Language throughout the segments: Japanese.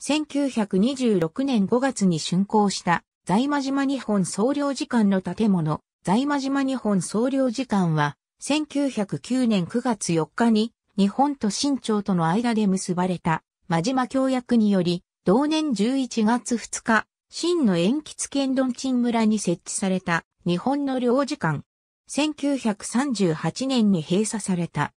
1926年5月に竣工した在間島日本総領事館の建物、在間島日本総領事館は、1909年9月4日に日本と新朝との間で結ばれた間島協約により、同年11月2日、新の延吉県チ鎮村に設置された日本の領事館。1938年に閉鎖された。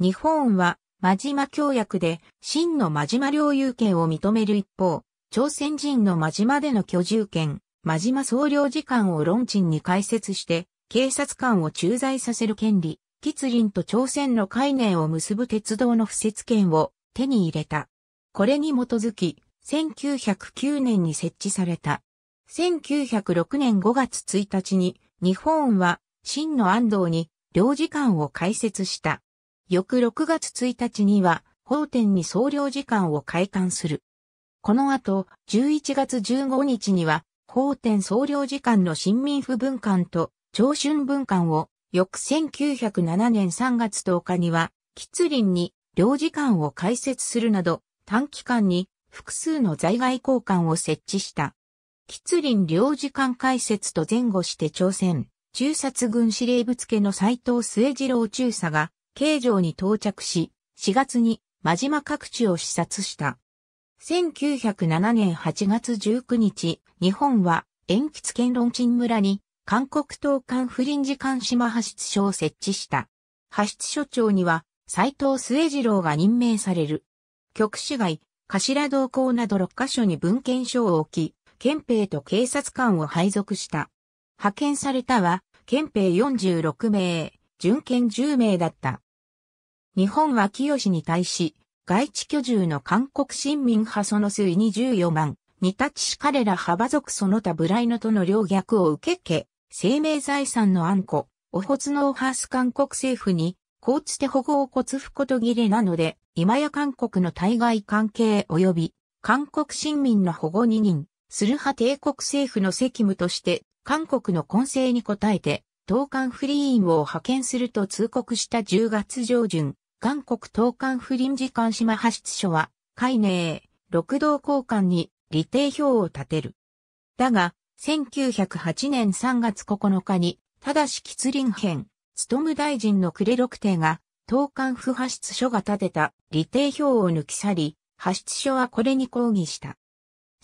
日本は真島協約で、真の真島領有権を認める一方、朝鮮人の真島での居住権、真島総領事館を論鎮に開設して、警察官を駐在させる権利、吉林と朝鮮の概念を結ぶ鉄道の不設権を手に入れた。これに基づき、1909年に設置された。1906年5月1日に、日本は、真の安藤に領事館を開設した。翌6月1日には、法典に総領事館を開館する。この後、11月15日には、法典総領事館の新民府文館と長春文館を、翌1907年3月10日には、吉林に領事館を開設するなど、短期間に複数の在外交館を設置した。吉林領事館開設と前後して朝鮮、中殺軍司令部付の斎藤末次郎中佐が形状に到着し、4月に真島各地を視察した。1907年8月19日、日本は鉛筆県論鎮村に韓国東韓不倫時間島派出所を設置した。派出所長には斎藤末次郎が任命される。局市街、頭同行など6カ所に文献書を置き、憲兵と警察官を配属した。派遣されたは、憲兵46名、準検10名だった。日本は清に対し、外地居住の韓国新民派その数に14万、に立ちし彼ら幅族その他ブライノとの両逆を受けけ、生命財産の安庫、お骨のおハすス韓国政府に、こうつて保護を骨不こと切れなので、今や韓国の対外関係及び、韓国新民の保護二人、する派帝国政府の責務として、韓国の根成に応えて、東韓フリーンを派遣すると通告した10月上旬、韓国東韓不倫時監視派出所は、海寧、六道交換に、理定票を立てる。だが、1908年3月9日に、ただし吉林編、務大臣の呉六帝が、東韓府派出所が立てた理定票を抜き去り、派出所はこれに抗議した。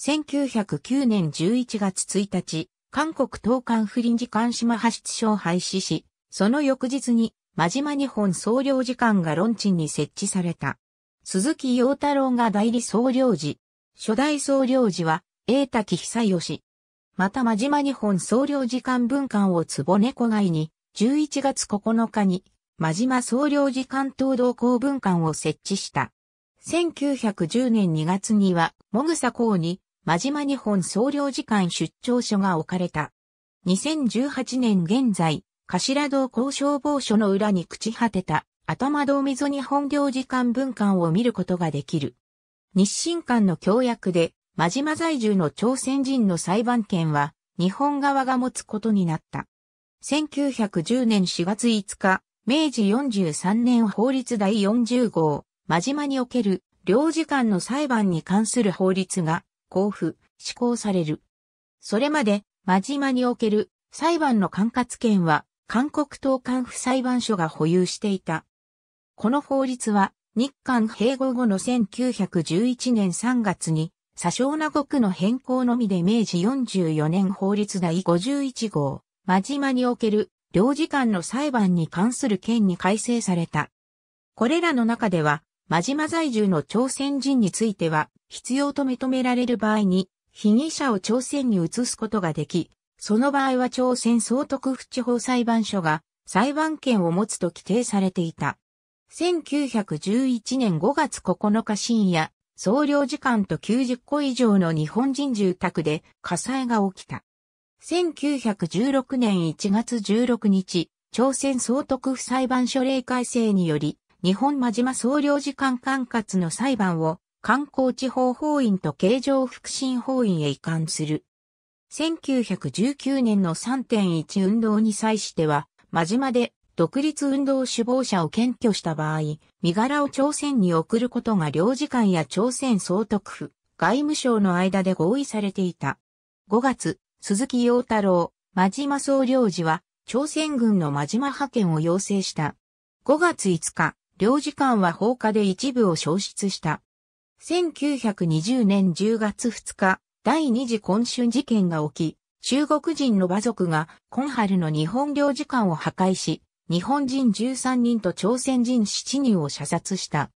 1909年11月1日、韓国東韓不倫時監視派出所を廃止し、その翌日に真島日本総領事館が論地に設置された。鈴木陽太郎が代理総領事。初代総領事は、栄滝久義。また真島日本総領事館文館を坪猫街に、11月9日に、真島総領事館東道公文館を設置した。1910年2月には、もぐさ港に、真島日本総領事館出張所が置かれた。2018年現在、頭道交渉防署の裏に朽ち果てた、頭道溝日本領事館文館を見ることができる。日清館の協約で、真島在住の朝鮮人の裁判権は、日本側が持つことになった。1910年4月5日、明治43年法律第40号、真島における領事館の裁判に関する法律が交付、施行される。それまで、真島における裁判の管轄権は韓国東韓府裁判所が保有していた。この法律は、日韓併合後の1911年3月に、左少な国の変更のみで明治44年法律第51号、真島における領事館の裁判に関する件に改正された。これらの中では、真島在住の朝鮮人については、必要と認められる場合に、被疑者を朝鮮に移すことができ、その場合は朝鮮総督府地方裁判所が裁判権を持つと規定されていた。1911年5月9日深夜、総領時間と90個以上の日本人住宅で火災が起きた。1916年1月16日、朝鮮総督府裁判所令改正により、日本真島総領時間管轄の裁判を、観光地方法院と形状福祉法院へ移管する。1919年の3.1運動に際しては、真島で独立運動首謀者を検挙した場合、身柄を朝鮮に送ることが領事館や朝鮮総督府、外務省の間で合意されていた。5月、鈴木陽太郎、真島総領事は、朝鮮軍の真島派遣を要請した。5月5日、領事館は放火で一部を消失した。1920年10月2日、第二次昆春事件が起き、中国人の馬族が今春の日本領事館を破壊し、日本人13人と朝鮮人7人を射殺した。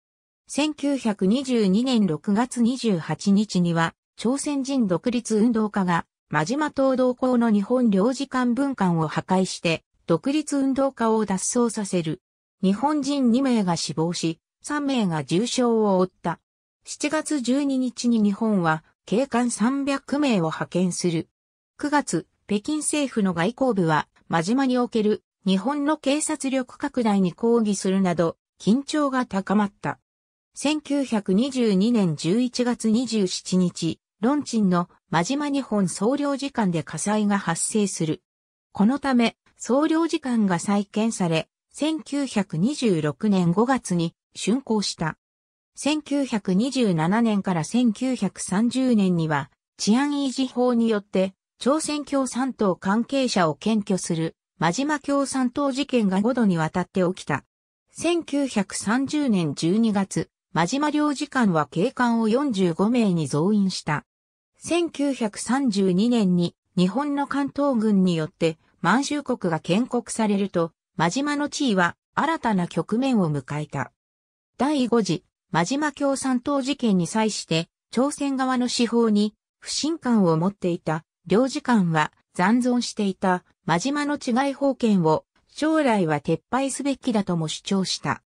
1922年6月28日には、朝鮮人独立運動家が、真島東道港の日本領事館文館を破壊して、独立運動家を脱走させる。日本人2名が死亡し、3名が重傷を負った。7月12日に日本は警官300名を派遣する。9月、北京政府の外交部は、真島における日本の警察力拡大に抗議するなど、緊張が高まった。1922年11月27日、ロンチンの真島日本総領事館で火災が発生する。このため、総領事館が再建され、1926年5月に竣工した。1927年から1930年には治安維持法によって朝鮮共産党関係者を検挙する真島共産党事件が5度にわたって起きた。1930年12月、真島領事館は警官を45名に増員した。1932年に日本の関東軍によって満州国が建国されると、真島の地位は新たな局面を迎えた。第5次真島共産党事件に際して、朝鮮側の司法に不信感を持っていた、領事館は残存していた真島の違い法権を将来は撤廃すべきだとも主張した。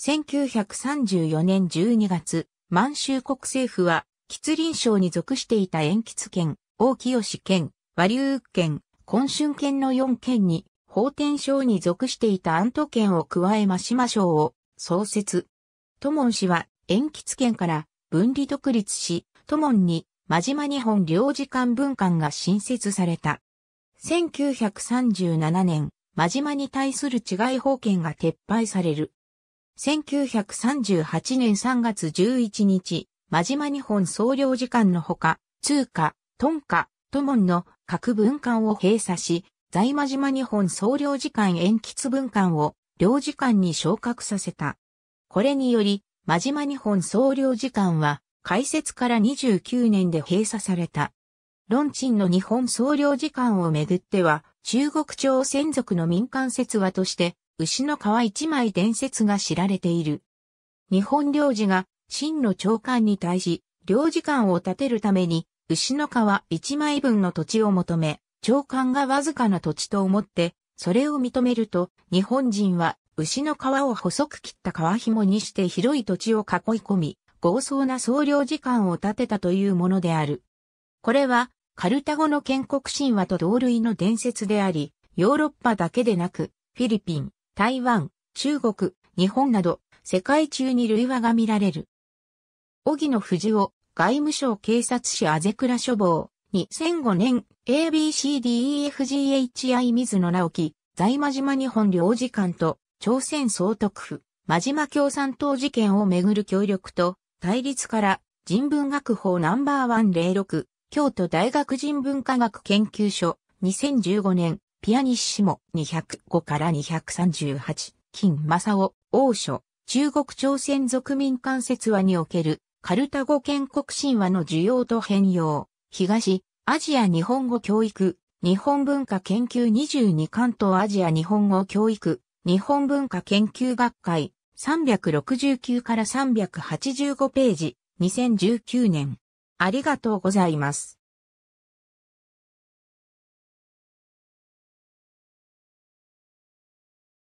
1934年12月、満州国政府は、吉林省に属していた延吉県、大清県、和流県、昆春県の4県に、法天省に属していた安都県を加え真島省を創設。トモン氏は、延吉県から分離独立し、トモンに、真島日本領事館文館が新設された。1937年、真島に対する治外法権が撤廃される。1938年3月11日、真島日本総領事館のほか、通貨、トンカ、トモンの各文館を閉鎖し、在真島日本総領事館延吉文館を領事館に昇格させた。これにより、真島日本総領事館は、開設から29年で閉鎖された。ロンチンの日本総領事館をめぐっては、中国朝鮮族の民間説話として、牛の皮一枚伝説が知られている。日本領事が、真の長官に対し、領事館を建てるために、牛の皮一枚分の土地を求め、長官がわずかな土地と思って、それを認めると、日本人は牛の皮を細く切った皮紐にして広い土地を囲い込み、豪壮な総領事館を建てたというものである。これは、カルタゴの建国神話と同類の伝説であり、ヨーロッパだけでなく、フィリピン、台湾、中国、日本など、世界中に類話が見られる。荻野藤尾外務省警察士あぜくら処防、2005年、ABCDEFGHI 水野直樹、在間島日本領事館と、朝鮮総督府、真島共産党事件をめぐる協力と、対立から人文学法ナンバーワン0 6京都大学人文科学研究所、2015年、ピアニッシモ205から238、金正夫、王書、中国朝鮮族民間説話における、カルタ語建国神話の需要と変容、東、アジア日本語教育、日本文化研究22関東アジア日本語教育、日本文化研究学会369から385ページ2019年。ありがとうございます。